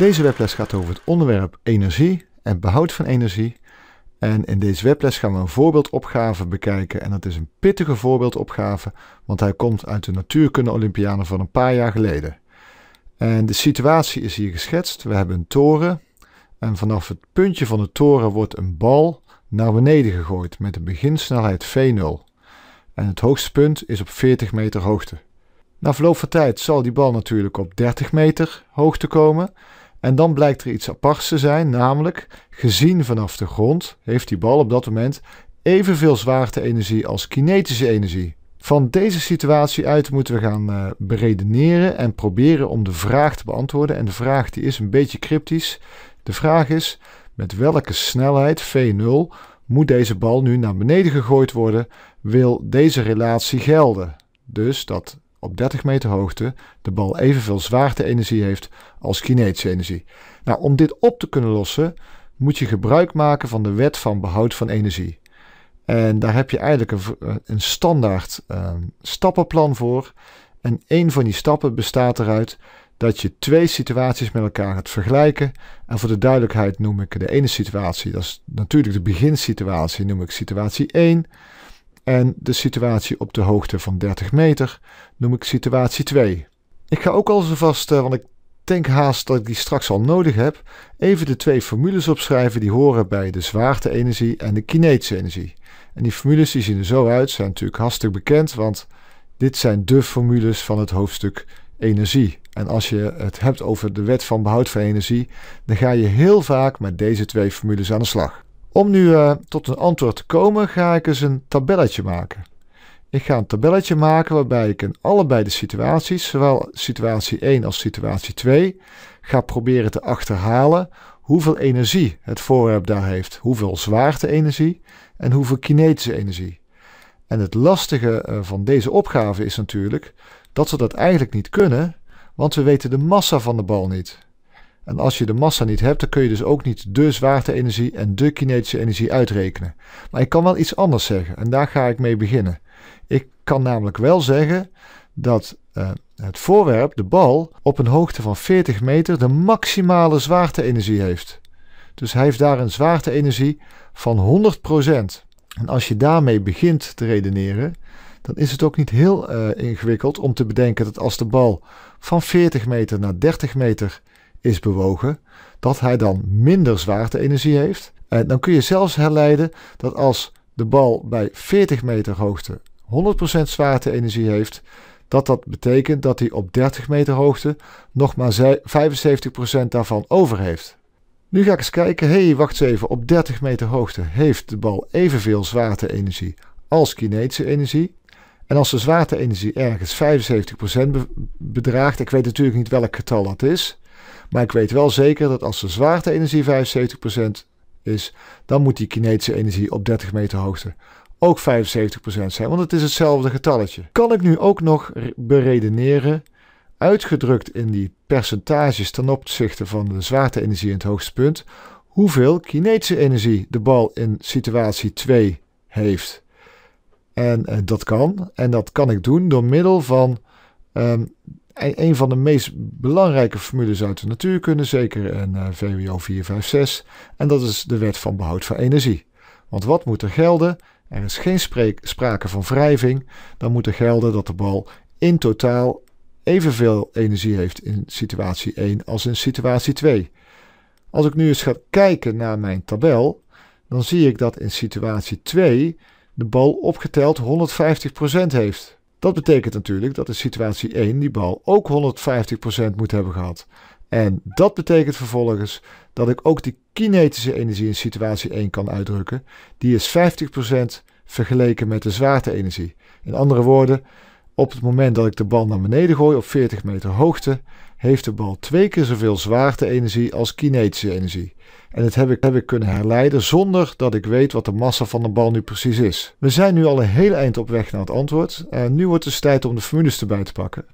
Deze webles gaat over het onderwerp energie en behoud van energie. En in deze webles gaan we een voorbeeldopgave bekijken. En dat is een pittige voorbeeldopgave, want hij komt uit de natuurkunde Olympianen van een paar jaar geleden. En de situatie is hier geschetst. We hebben een toren en vanaf het puntje van de toren wordt een bal naar beneden gegooid met een beginsnelheid V0. En het hoogste punt is op 40 meter hoogte. Na verloop van tijd zal die bal natuurlijk op 30 meter hoogte komen. En dan blijkt er iets aparts te zijn, namelijk gezien vanaf de grond heeft die bal op dat moment evenveel zwaarte-energie als kinetische energie. Van deze situatie uit moeten we gaan uh, beredeneren en proberen om de vraag te beantwoorden. En de vraag die is een beetje cryptisch. De vraag is: met welke snelheid v0 moet deze bal nu naar beneden gegooid worden? Wil deze relatie gelden? Dus dat op 30 meter hoogte de bal evenveel zwaarte-energie heeft als kinetische energie. Nou, om dit op te kunnen lossen, moet je gebruik maken van de wet van behoud van energie. En daar heb je eigenlijk een, eh, een standaard ehm, stappenplan voor. En één van die stappen bestaat eruit dat je twee situaties met elkaar gaat vergelijken. En voor de duidelijkheid noem ik de ene situatie, dat is natuurlijk de beginsituatie, noem ik situatie 1. En de situatie op de hoogte van 30 meter noem ik situatie 2. Ik ga ook al zo vast, eh, want ik denk haast dat ik die straks al nodig heb, even de twee formules opschrijven die horen bij de zwaarte-energie en de kinetische energie. En die formules die zien er zo uit, zijn natuurlijk hartstikke bekend, want dit zijn de formules van het hoofdstuk energie. En als je het hebt over de wet van behoud van energie, dan ga je heel vaak met deze twee formules aan de slag. Om nu eh, tot een antwoord te komen, ga ik eens een tabelletje maken. Ik ga een tabelletje maken waarbij ik in allebei de situaties, zowel situatie 1 als situatie 2, ga proberen te achterhalen hoeveel energie het voorwerp daar heeft, hoeveel zwaarte-energie en hoeveel kinetische energie. En het lastige eh, van deze opgave is natuurlijk dat we dat eigenlijk niet kunnen, want we weten de massa van de bal niet. En als je de massa niet hebt, dan kun je dus ook niet de zwaarteenergie en de kinetische energie uitrekenen. Maar ik kan wel iets anders zeggen en daar ga ik mee beginnen. Ik kan namelijk wel zeggen dat eh, het voorwerp, de bal, op een hoogte van 40 meter de maximale zwaarteenergie heeft. Dus hij heeft daar een zwaarteenergie van 100%. En als je daarmee begint te redeneren, dan is het ook niet heel eh, ingewikkeld om te bedenken dat als de bal van 40 meter naar 30 meter is bewogen, dat hij dan minder energie heeft. En dan kun je zelfs herleiden dat als de bal bij 40 meter hoogte 100% energie heeft, dat dat betekent dat hij op 30 meter hoogte nog maar 75% daarvan over heeft. Nu ga ik eens kijken, hé, hey, wacht eens even, op 30 meter hoogte heeft de bal evenveel energie als kinetische energie. En als de energie ergens 75% bedraagt, ik weet natuurlijk niet welk getal dat is, maar ik weet wel zeker dat als de zwaarte-energie 75% is, dan moet die kinetische energie op 30 meter hoogte ook 75% zijn, want het is hetzelfde getalletje. Kan ik nu ook nog beredeneren, uitgedrukt in die percentages ten opzichte van de zwaarte-energie in het hoogste punt, hoeveel kinetische energie de bal in situatie 2 heeft. En, eh, dat kan, en dat kan ik doen door middel van ehm, een van de meest belangrijke formules uit de natuurkunde, zeker een uh, VWO 456, en dat is de wet van behoud van energie. Want wat moet er gelden? Er is geen sprake van wrijving, dan moet er gelden dat de bal in totaal evenveel energie heeft in situatie 1 als in situatie 2. Als ik nu eens ga kijken naar mijn tabel, dan zie ik dat in situatie 2 de bal opgeteld 150% heeft. Dat betekent natuurlijk dat in situatie 1 die bal ook 150% moet hebben gehad. En dat betekent vervolgens dat ik ook de kinetische energie in situatie 1 kan uitdrukken. Die is 50% vergeleken met de zwaarte-energie. In andere woorden, op het moment dat ik de bal naar beneden gooi op 40 meter hoogte, heeft de bal twee keer zoveel zwaarte-energie als kinetische energie. En dat heb ik, heb ik kunnen herleiden zonder dat ik weet wat de massa van de bal nu precies is. We zijn nu al een heel eind op weg naar het antwoord. En nu wordt het dus tijd om de formules erbij te pakken.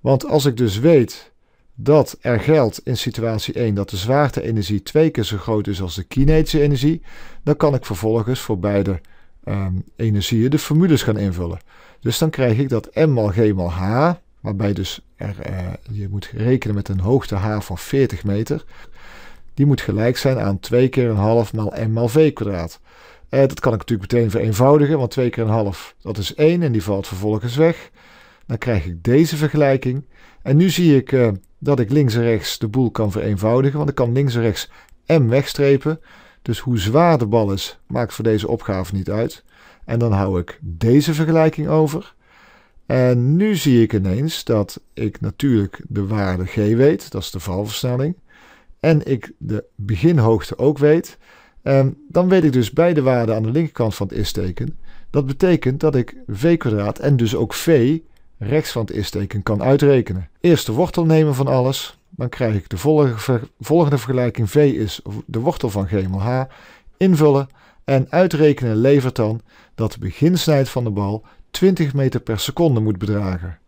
Want als ik dus weet dat er geldt in situatie 1 dat de zwaarte-energie twee keer zo groot is als de kinetische energie, dan kan ik vervolgens voor beide um, energieën de formules gaan invullen. Dus dan krijg ik dat m maal g maal h, waarbij dus er, eh, je moet rekenen met een hoogte h van 40 meter. Die moet gelijk zijn aan 2 keer een half maal m maal v kwadraat. Eh, dat kan ik natuurlijk meteen vereenvoudigen, want 2 keer een half dat is 1 en die valt vervolgens weg. Dan krijg ik deze vergelijking. En nu zie ik eh, dat ik links en rechts de boel kan vereenvoudigen, want ik kan links en rechts m wegstrepen. Dus hoe zwaar de bal is, maakt voor deze opgave niet uit. En dan hou ik deze vergelijking over. En nu zie ik ineens dat ik natuurlijk de waarde g weet, dat is de valversnelling. En ik de beginhoogte ook weet. En dan weet ik dus beide waarden aan de linkerkant van het is-teken. Dat betekent dat ik v kwadraat en dus ook v rechts van het is-teken kan uitrekenen. Eerst de wortel nemen van alles. Dan krijg ik de volgende vergelijking. V is de wortel van g h. Invullen en uitrekenen levert dan dat de beginsnijd van de bal 20 meter per seconde moet bedragen.